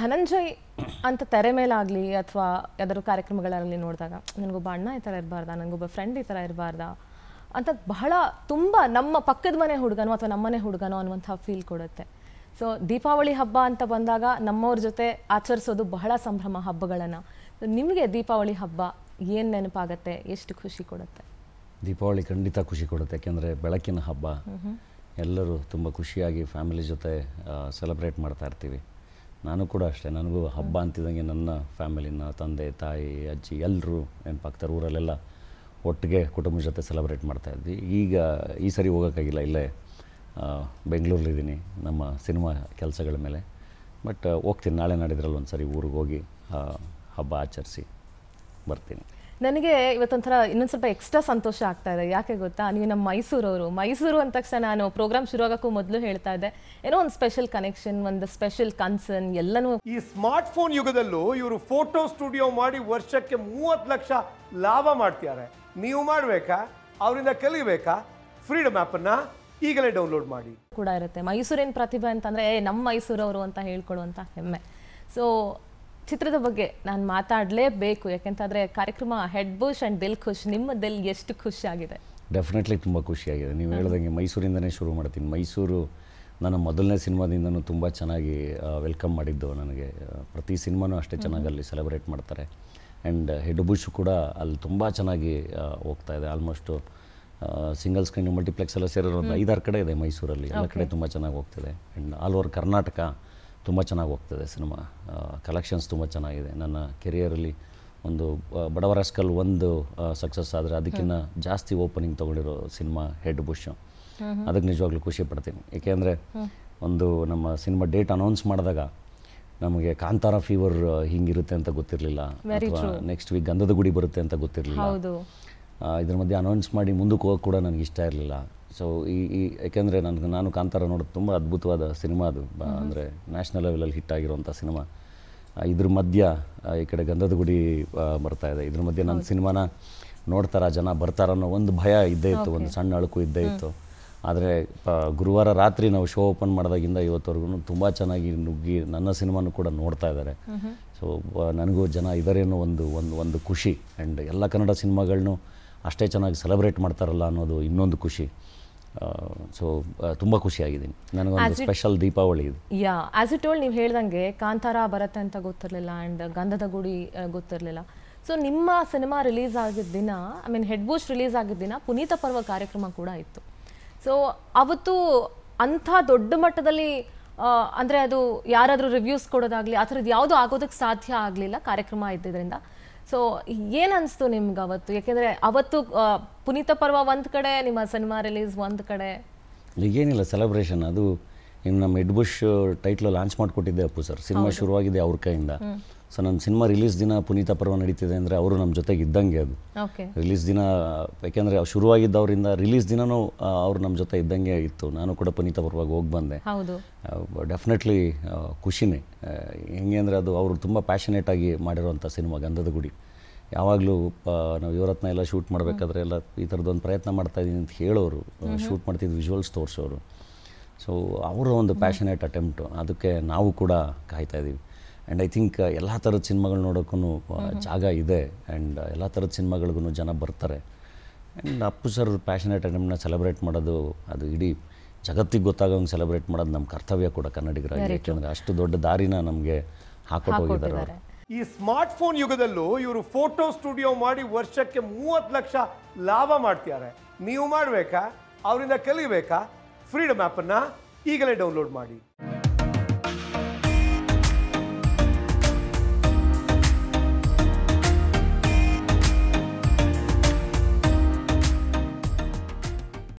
ಧನಂಜಯ್ ಅಂತ ತೆರೆ ಮೇಲಾಗಲಿ ಅಥವಾ ಯಾವ್ದಾದ್ರು ಕಾರ್ಯಕ್ರಮಗಳಾಗಲಿ ನೋಡಿದಾಗ ನನಗೊಬ್ಬ ಅಣ್ಣ ಈ ಥರ ಇರಬಾರ್ದ ನನಗೊಬ್ಬ ಫ್ರೆಂಡ್ ಈ ಥರ ಇರಬಾರ್ದ ಅಂತ ಬಹಳ ತುಂಬ ನಮ್ಮ ಪಕ್ಕದ ಮನೆ ಹುಡುಗನೋ ಅಥವಾ ನಮ್ಮನೆ ಹುಡುಗನೋ ಅನ್ನುವಂಥ ಫೀಲ್ ಕೊಡುತ್ತೆ ಸೊ ದೀಪಾವಳಿ ಹಬ್ಬ ಅಂತ ಬಂದಾಗ ನಮ್ಮವ್ರ ಜೊತೆ ಆಚರಿಸೋದು ಬಹಳ ಸಂಭ್ರಮ ಹಬ್ಬಗಳನ್ನು ನಿಮಗೆ ದೀಪಾವಳಿ ಹಬ್ಬ ಏನು ನೆನಪಾಗತ್ತೆ ಎಷ್ಟು ಖುಷಿ ಕೊಡುತ್ತೆ ದೀಪಾವಳಿ ಖಂಡಿತ ಖುಷಿ ಕೊಡುತ್ತೆ ಯಾಕೆಂದರೆ ಬೆಳಕಿನ ಹಬ್ಬ ಎಲ್ಲರೂ ತುಂಬ ಖುಷಿಯಾಗಿ ಫ್ಯಾಮಿಲಿ ಜೊತೆ ಸೆಲೆಬ್ರೇಟ್ ಮಾಡ್ತಾ ಇರ್ತೀವಿ ನಾನು ಕೂಡ ಅಷ್ಟೇ ನನಗೂ ಹಬ್ಬ ಅಂತಿದ್ದಂಗೆ ನನ್ನ ಫ್ಯಾಮಿಲಿನ ತಂದೆ ತಾಯಿ ಅಜ್ಜಿ ಎಲ್ಲರೂ ನೆನಪಾಗ್ತಾರೆ ಊರಲ್ಲೆಲ್ಲ ಒಟ್ಟಿಗೆ ಕುಟುಂಬದ ಜೊತೆ ಸೆಲೆಬ್ರೇಟ್ ಮಾಡ್ತಾಯಿದ್ವಿ ಈಗ ಈ ಸರಿ ಹೋಗೋಕ್ಕಾಗಿಲ್ಲ ಇಲ್ಲೇ ಬೆಂಗಳೂರಲ್ಲಿದ್ದೀನಿ ನಮ್ಮ ಸಿನಿಮಾ ಕೆಲಸಗಳ ಮೇಲೆ ಬಟ್ ಹೋಗ್ತೀನಿ ನಾಳೆ ನಾಡಿದ್ರಲ್ಲಿ ಒಂದು ಸರಿ ಊರಿಗೆ ಹೋಗಿ ಹಬ್ಬ ಆಚರಿಸಿ ಬರ್ತೀನಿ ನನಗೆ ಇವತ್ತೊಂಥರ ಇನ್ನೊಂದು ಸ್ವಲ್ಪ ಎಕ್ಸ್ಟ್ರಾ ಸಂತೋಷ ಆಗ್ತಾ ಇದೆ ಯಾಕೆ ಗೊತ್ತಾ ನೀವು ನಮ್ಮ ಮೈಸೂರವರು ಮೈಸೂರು ಅಂದ ತಕ್ಷಣ ನಾನು ಪ್ರೋಗ್ರಾಮ್ ಶುರು ಆಗೋಕ್ಕೂ ಮೊದಲು ಹೇಳ್ತಾ ಇದ್ದೆ ಏನೋ ಒಂದು ಸ್ಪೆಷಲ್ ಕನೆಕ್ಷನ್ ಒಂದು ಸ್ಪೆಷಲ್ ಕನ್ಸರ್ನ್ ಎಲ್ಲನೂ ಈ ಸ್ಮಾರ್ಟ್ ಫೋನ್ ಯುಗದಲ್ಲೂ ಇವರು ಫೋಟೋ ಸ್ಟುಡಿಯೋ ಮಾಡಿ ವರ್ಷಕ್ಕೆ ಮೂವತ್ತು ಲಕ್ಷ ಲಾಭ ಮಾಡ್ತಿದ್ದಾರೆ ನೀವು ಮಾಡಬೇಕಾ ಅವರಿಂದ ಕಲಿಬೇಕಾ ಫ್ರೀಡಮ್ ಆ್ಯಪನ್ನು ಈಗಲೇ ಡೌನ್ಲೋಡ್ ಮಾಡಿ ಕೂಡ ಇರುತ್ತೆ ಮೈಸೂರಿನ ಪ್ರತಿಭೆ ಅಂತಂದರೆ ಏ ನಮ್ಮ ಮೈಸೂರವರು ಅಂತ ಹೇಳ್ಕೊಳ್ಳುವಂಥ ಹೆಮ್ಮೆ ಸೊ ಚಿತ್ರದ ಬಗ್ಗೆ ನಾನು ಮಾತಾಡಲೇಬೇಕು ಯಾಕೆಂತಂದರೆ ಕಾರ್ಯಕ್ರಮ ಹೆಡ್ ಬುಷ್ ಆ್ಯಂಡ್ ದಿಲ್ ಖುಷ್ ನಿಮ್ಮ ದಿಲ್ ಎಷ್ಟು ಖುಷಿಯಾಗಿದೆ ಡೆಫಿನೆಟ್ಲಿ ತುಂಬ ಖುಷಿಯಾಗಿದೆ ನೀವು ಹೇಳಿದಂಗೆ ಮೈಸೂರಿಂದನೇ ಶುರು ಮಾಡ್ತೀನಿ ಮೈಸೂರು ನನ್ನ ಮೊದಲನೇ ಸಿನಿಮಾದಿಂದನೂ ತುಂಬ ಚೆನ್ನಾಗಿ ವೆಲ್ಕಮ್ ಮಾಡಿದ್ದು ನನಗೆ ಪ್ರತಿ ಸಿನಿಮಾನೂ ಅಷ್ಟೇ ಚೆನ್ನಾಗಿ ಅಲ್ಲಿ ಸೆಲೆಬ್ರೇಟ್ ಮಾಡ್ತಾರೆ ಆ್ಯಂಡ್ ಹೆಡ್ ಬುಷ್ ಕೂಡ ಅಲ್ಲಿ ತುಂಬ ಚೆನ್ನಾಗಿ ಹೋಗ್ತಾ ಇದೆ ಆಲ್ಮೋಸ್ಟು ಸಿಂಗಲ್ ಸ್ಕ್ರೀನ್ ಮಲ್ಟಿಪ್ಲೆಕ್ಸ್ ಎಲ್ಲ ಸೇರಿರೋ ಒಂದು ಐದಾರು ಕಡೆ ಇದೆ ಮೈಸೂರಲ್ಲಿ ಎಲ್ಲ ಕಡೆ ತುಂಬ ಚೆನ್ನಾಗಿ ಹೋಗ್ತಿದೆ ಆ್ಯಂಡ್ ಆಲ್ ಓವರ್ ಕರ್ನಾಟಕ ತುಂಬ ಚೆನ್ನಾಗಿ ಹೋಗ್ತದೆ ಸಿನಿಮಾ ಕಲೆಕ್ಷನ್ಸ್ ತುಂಬ ಚೆನ್ನಾಗಿದೆ ನನ್ನ ಕೆರಿಯರಲ್ಲಿ ಒಂದು ಬಡವರ ಸ್ಕಲ್ ಒಂದು ಸಕ್ಸಸ್ ಆದರೆ ಅದಕ್ಕಿಂತ ಜಾಸ್ತಿ ಓಪನಿಂಗ್ ತೊಗೊಂಡಿರೋ ಸಿನಿಮಾ ಹೆಡ್ ಬುಷ್ ಅದಕ್ಕೆ ನಿಜವಾಗ್ಲೂ ಖುಷಿ ಪಡ್ತೀನಿ ಏಕೆಂದರೆ ಒಂದು ನಮ್ಮ ಸಿನಿಮಾ ಡೇಟ್ ಅನೌನ್ಸ್ ಮಾಡಿದಾಗ ನಮಗೆ ಕಾಂತಾರ ಫೀವರ್ ಹಿಂಗಿರುತ್ತೆ ಅಂತ ಗೊತ್ತಿರಲಿಲ್ಲ ಅಥವಾ ನೆಕ್ಸ್ಟ್ ವೀಕ್ ಗಂಧದ ಗುಡಿ ಬರುತ್ತೆ ಅಂತ ಗೊತ್ತಿರಲಿಲ್ಲ ಇದ್ರ ಮಧ್ಯೆ ಅನೌನ್ಸ್ ಮಾಡಿ ಮುಂದಕ್ಕೆ ಹೋಗೋಕೆ ಕೂಡ ನನಗೆ ಇಷ್ಟ ಇರಲಿಲ್ಲ ಸೊ ಈ ಈ ಏಕೆಂದರೆ ನನಗೆ ನಾನು ಕಾಂತಾರ ನೋಡೋದು ತುಂಬ ಅದ್ಭುತವಾದ ಸಿನಿಮಾ ಅದು ಅಂದರೆ ನ್ಯಾಷನಲ್ ಲೆವೆಲಲ್ಲಿ ಹಿಟ್ ಆಗಿರುವಂಥ ಸಿನಿಮಾ ಇದ್ರ ಮಧ್ಯ ಈ ಕಡೆ ಗಂಧದ ಗುಡಿ ಬರ್ತಾ ಇದೆ ಇದ್ರ ಮಧ್ಯೆ ನನ್ನ ಸಿನಿಮಾನ ನೋಡ್ತಾರ ಜನ ಬರ್ತಾರ ಅನ್ನೋ ಒಂದು ಭಯ ಇದ್ದೇ ಇತ್ತು ಒಂದು ಸಣ್ಣ ಅಳುಕು ಇದ್ದೇ ಇತ್ತು ಆದರೆ ಗುರುವಾರ ರಾತ್ರಿ ನಾವು ಶೋ ಓಪನ್ ಮಾಡಿದಾಗಿಂದ ಇವತ್ತವರೆಗೂ ತುಂಬ ಚೆನ್ನಾಗಿ ನುಗ್ಗಿ ನನ್ನ ಸಿನಿಮಾನು ಕೂಡ ನೋಡ್ತಾ ಇದ್ದಾರೆ ಸೊ ನನಗೂ ಜನ ಇದರೇನೋ ಒಂದು ಒಂದು ಒಂದು ಖುಷಿ ಆ್ಯಂಡ್ ಎಲ್ಲ ಕನ್ನಡ ಸಿನಿಮಾಗಳನ್ನೂ ಅಷ್ಟೇ ಚೆನ್ನಾಗಿ ಸೆಲೆಬ್ರೇಟ್ ಮಾಡ್ತಾರಲ್ಲ ಅನ್ನೋದು ಇನ್ನೊಂದು ಖುಷಿ ಸೊ ತುಂಬ ಖುಷಿಯಾಗಿದ್ದೀನಿ ನನಗೊಂದು ಸ್ಪೆಷಲ್ ದೀಪಾವಳಿ ಇದು ಯಾ ಆಸ್ ಇಟ್ ಓಲ್ ನೀವು ಹೇಳ್ದಂಗೆ ಕಾಂತಾರ ಬರತ್ತೆ ಅಂತ ಗೊತ್ತಿರಲಿಲ್ಲ ಆ್ಯಂಡ್ ಗಂಧದ ಗುಡಿ ಗೊತ್ತಿರಲಿಲ್ಲ ಸೊ ನಿಮ್ಮ ಸಿನಿಮಾ ರಿಲೀಸ್ ಆಗಿದ್ದ ದಿನ I mean head boost release ಆಗಿದ್ದ ದಿನ ಪುನೀತ ಪರ್ವ ಕಾರ್ಯಕ್ರಮ ಕೂಡ ಇತ್ತು ಸೊ ಅವತ್ತು ಅಂಥ ದೊಡ್ಡ ಮಟ್ಟದಲ್ಲಿ ಅಂದರೆ ಅದು ಯಾರಾದರೂ ರಿವ್ಯೂಸ್ ಕೊಡೋದಾಗಲಿ ಆ ಥರದ್ದು ಯಾವುದೂ ಆಗೋದಕ್ಕೆ ಸಾಧ್ಯ ಆಗಲಿಲ್ಲ ಕಾರ್ಯಕ್ರಮ ಇದ್ದಿದ್ದರಿಂದ ಸೊ ಏನನ್ನಿಸ್ತು ನಿಮ್ಗೆ ಅವತ್ತು ಯಾಕೆಂದರೆ ಅವತ್ತು ಪುನೀತ ಪರ್ವ ಒಂದು ಕಡೆ ನಿಮ್ಮ ಸಿನಿಮಾ ರಿಲೀಸ್ ಒಂದು ಕಡೆ ಏನಿಲ್ಲ ಸೆಲೆಬ್ರೇಷನ್ ಅದು ಇನ್ನು ನಮ್ಮ ಬುಷ್ ಟೈಟ್ಲ್ ಲಾಂಚ್ ಮಾಡಿಕೊಟ್ಟಿದ್ದೆ ಅಪ್ಪು ಸರ್ ಸಿನಿಮಾ ಶುರುವಾಗಿದೆ ಅವ್ರ ಕೈಯಿಂದ ಸೊ ನನ್ನ ಸಿನಿಮಾ ರಿಲೀಸ್ ದಿನ ಪುನೀತ ಪರ್ವ ನಡೀತಿದೆ ಅಂದರೆ ಅವರು ನಮ್ಮ ಜೊತೆಗೆ ಇದ್ದಂಗೆ ಅದು ರಿಲೀಸ್ ದಿನ ಯಾಕೆಂದರೆ ಶುರುವಾಗಿದ್ದವರಿಂದ ರಿಲೀಸ್ ದಿನವೂ ಅವರು ನಮ್ಮ ಜೊತೆ ಇದ್ದಂಗೆ ಇತ್ತು ನಾನು ಕೂಡ ಪುನೀತ ಪರ್ವಾಗಿ ಹೋಗಿ ಬಂದೆ ಡೆಫಿನೆಟ್ಲಿ ಖುಷಿನೇ ಹೆಂಗೆ ಅಂದರೆ ಅದು ಅವರು ತುಂಬ ಆಗಿ ಮಾಡಿರುವಂಥ ಸಿನಿಮಾ ಗಂಧದ ಗುಡಿ ಯಾವಾಗಲೂ ನಾವು ಯುವರತ್ನ ಎಲ್ಲ ಶೂಟ್ ಮಾಡಬೇಕಾದ್ರೆ ಎಲ್ಲ ಈ ಒಂದು ಪ್ರಯತ್ನ ಮಾಡ್ತಾ ಇದ್ದೀನಿ ಅಂತ ಹೇಳೋರು ಶೂಟ್ ಮಾಡ್ತಿದ್ದು ವಿಜುವಲ್ಸ್ ತೋರಿಸೋರು ಸೊ ಅವರ ಒಂದು ಪ್ಯಾಷನೇಟ್ ಅಟೆಂಪ್ಟು ಅದಕ್ಕೆ ನಾವು ಕೂಡ ಕಾಯ್ತಾ ಇದ್ದೀವಿ ಆ್ಯಂಡ್ ಐ ಥಿಂಕ್ uh, ಎಲ್ಲ ಥರದ ಸಿನಿಮಾಗಳು ನೋಡೋಕ್ಕೂ uh, ಜಾಗ ಇದೆ ಆ್ಯಂಡ್ uh, ಎಲ್ಲ ಥರದ ಸಿನಿಮಾಗಳಿಗೂ ಜನ ಬರ್ತಾರೆ ಆ್ಯಂಡ್ ಅಪ್ಪು ಸರ್ ಪ್ಯಾಷನೇಟ್ ಅಟೆಂಪ್ಟ್ನ ಸೆಲೆಬ್ರೇಟ್ ಮಾಡೋದು ಅದು ಇಡೀ ಜಗತ್ತಿಗೆ ಗೊತ್ತಾಗೋಂಗೆ ಸೆಲೆಬ್ರೇಟ್ ಮಾಡೋದು ನಮ್ಮ ಕರ್ತವ್ಯ ಕೂಡ ಕನ್ನಡಿಗರ ಯಾಕೆಂದರೆ ಅಷ್ಟು ದೊಡ್ಡ ದಾರಿನ ನಮಗೆ ಹಾಕೊಂಡು ಹೋಗಿದ್ದಾರೆ ಈ ಸ್ಮಾರ್ಟ್ ಫೋನ್ ಯುಗದಲ್ಲೂ ಇವರು ಫೋಟೋ ಸ್ಟುಡಿಯೋ ಮಾಡಿ ವರ್ಷಕ್ಕೆ ಮೂವತ್ತು ಲಕ್ಷ ಲಾಭ ಮಾಡ್ತಿದ್ದಾರೆ ನೀವು ಮಾಡಬೇಕಾ ಅವರಿಂದ ಕಲಿಬೇಕಾ ಫ್ರೀಡಮ್ ಆ್ಯಪನ್ನು ಈಗಲೇ ಡೌನ್ಲೋಡ್ ಮಾಡಿ